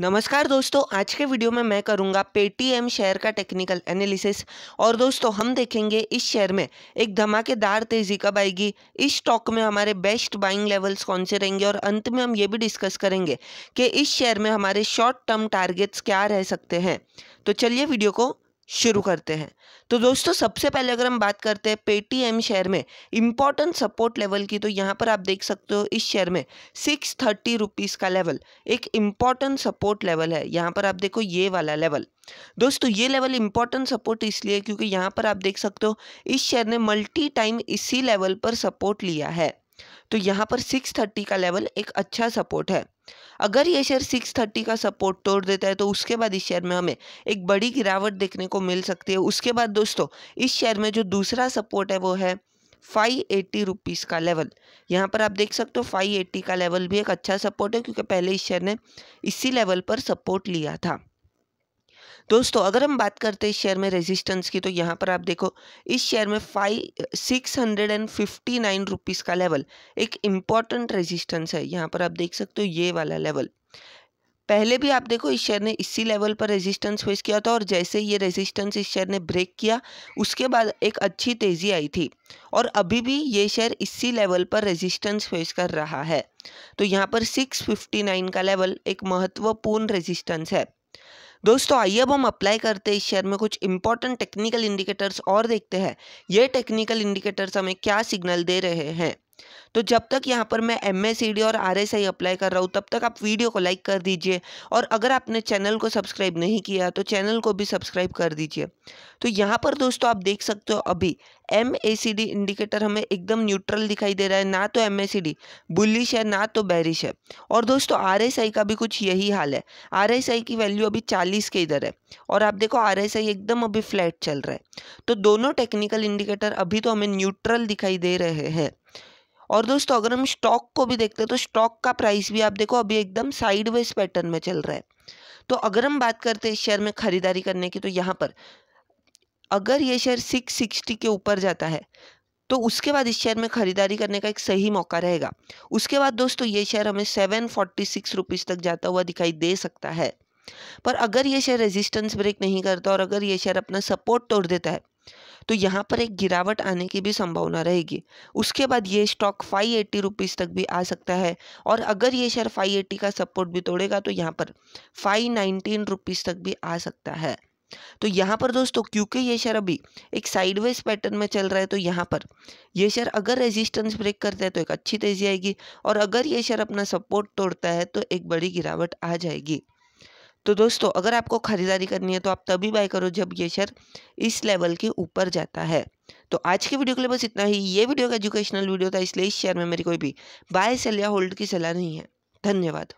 नमस्कार दोस्तों आज के वीडियो में मैं करूंगा पेटीएम शेयर का टेक्निकल एनालिसिस और दोस्तों हम देखेंगे इस शेयर में एक धमाकेदार तेजी कब आएगी इस स्टॉक में हमारे बेस्ट बाइंग लेवल्स कौन से रहेंगे और अंत में हम ये भी डिस्कस करेंगे कि इस शेयर में हमारे शॉर्ट टर्म टारगेट्स क्या रह सकते हैं तो चलिए वीडियो को शुरू करते हैं तो दोस्तों सबसे पहले अगर हम बात करते हैं पेटीएम शेयर में इम्पॉर्टेंट सपोर्ट लेवल की तो यहाँ पर आप देख सकते हो इस शेयर में सिक्स थर्टी रुपीज़ का लेवल एक इम्पॉर्टेंट सपोर्ट लेवल है यहाँ पर आप देखो ये वाला लेवल दोस्तों ये लेवल इंपॉर्टेंट सपोर्ट इसलिए क्योंकि यहाँ पर आप देख सकते हो इस शेयर ने मल्टी टाइम इसी लेवल पर सपोर्ट लिया है तो यहाँ पर सिक्स थर्टी का लेवल एक अच्छा सपोर्ट है अगर ये शेयर 630 का सपोर्ट तोड़ देता है तो उसके बाद इस शेयर में हमें एक बड़ी गिरावट देखने को मिल सकती है उसके बाद दोस्तों इस शेयर में जो दूसरा सपोर्ट है वो है फाइव एट्टी रुपीज़ का लेवल यहाँ पर आप देख सकते हो फाइव एट्टी का लेवल भी एक अच्छा सपोर्ट है क्योंकि पहले इस शेयर ने इसी लेवल पर सपोर्ट लिया था दोस्तों अगर हम बात करते हैं इस शेयर में रेजिस्टेंस की तो यहाँ पर आप देखो इस शेयर में five six hundred and fifty nine rupees का लेवल एक इम्पॉर्टेंट रेजिस्टेंस है यहाँ पर आप देख सकते हो ये वाला लेवल पहले भी आप देखो इस शेयर ने इसी लेवल पर रेजिस्टेंस फेस किया था और जैसे ये रेजिस्टेंस इस शेयर ने ब्रेक किया उसके बाद एक अच्छी तेज़ी आई थी और अभी भी ये शेयर इसी लेवल पर रेजिस्टेंस फेस कर रहा है तो यहाँ पर 659 का लेवल एक महत्वपूर्ण रेजिस्टेंस है दोस्तों आइए अब हम अप्लाई करते हैं इस शेयर में कुछ इंपॉर्टेंट टेक्निकल इंडिकेटर्स और देखते हैं ये टेक्निकल इंडिकेटर्स हमें क्या सिग्नल दे रहे हैं तो जब तक यहाँ पर मैं एम एस और आर एस अप्लाई कर रहा हूँ तब तक आप वीडियो को लाइक कर दीजिए और अगर आपने चैनल को सब्सक्राइब नहीं किया तो चैनल को भी सब्सक्राइब कर दीजिए तो यहाँ पर दोस्तों आप देख सकते हो अभी एम इंडिकेटर हमें एकदम न्यूट्रल दिखाई दे रहा है ना तो एम बुलिश है ना तो बैरिश है और दोस्तों आर का भी कुछ यही हाल है आर की वैल्यू अभी चालीस के इधर है और आप देखो आर एकदम अभी फ्लैट चल रहा है तो दोनों टेक्निकल इंडिकेटर अभी तो हमें न्यूट्रल दिखाई दे रहे हैं और दोस्तों अगर हम स्टॉक को भी देखते हैं तो स्टॉक का प्राइस भी आप देखो अभी एकदम साइडवेज पैटर्न में चल रहा है तो अगर हम बात करते हैं शेयर में खरीदारी करने की तो यहाँ पर अगर ये शेयर सिक्स सिक्सटी के ऊपर जाता है तो उसके बाद इस शेयर में खरीदारी करने का एक सही मौका रहेगा उसके बाद दोस्तों ये शेयर हमें सेवन फोर्टी सिक्स तक जाता हुआ दिखाई दे सकता है पर अगर ये शेयर रेजिस्टेंस ब्रेक नहीं करता और अगर ये शेयर अपना सपोर्ट तोड़ देता है तो यहाँ पर एक गिरावट आने की भी संभावना रहेगी उसके बाद ये स्टॉक फाइव एट्टी रुपीज़ तक भी आ सकता है और अगर ये शेयर फाइव एट्टी का सपोर्ट भी तोड़ेगा तो यहाँ पर फाइव नाइनटीन रुपीज़ तक भी आ सकता है तो यहाँ पर दोस्तों क्योंकि ये शेयर अभी एक साइडवेज पैटर्न में चल रहा है तो यहाँ पर ये शेयर अगर रेजिस्टेंस ब्रेक करता है तो एक अच्छी तेजी आएगी और अगर ये शेयर अपना सपोर्ट तोड़ता है तो एक बड़ी गिरावट आ जाएगी तो दोस्तों अगर आपको ख़रीदारी करनी है तो आप तभी बाय करो जब ये शेयर इस लेवल के ऊपर जाता है तो आज की वीडियो के लिए बस इतना ही ये वीडियो का एजुकेशनल वीडियो था इसलिए इस शेयर में मेरी कोई भी बाय सेल या होल्ड की सलाह नहीं है धन्यवाद